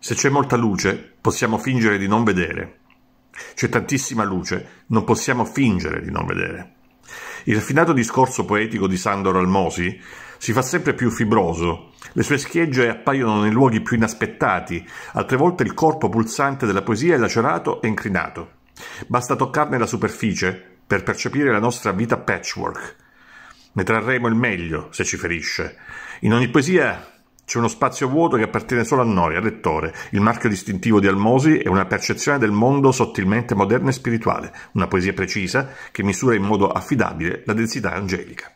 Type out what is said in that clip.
Se c'è molta luce, possiamo fingere di non vedere. C'è tantissima luce, non possiamo fingere di non vedere. Il raffinato discorso poetico di Sandor Almosi si fa sempre più fibroso, le sue schegge appaiono nei luoghi più inaspettati, altre volte il corpo pulsante della poesia è lacerato e incrinato. Basta toccarne la superficie per percepire la nostra vita patchwork. Ne trarremo il meglio, se ci ferisce. In ogni poesia c'è uno spazio vuoto che appartiene solo a noi, al lettore. Il marchio distintivo di Almosi è una percezione del mondo sottilmente moderna e spirituale, una poesia precisa che misura in modo affidabile la densità angelica.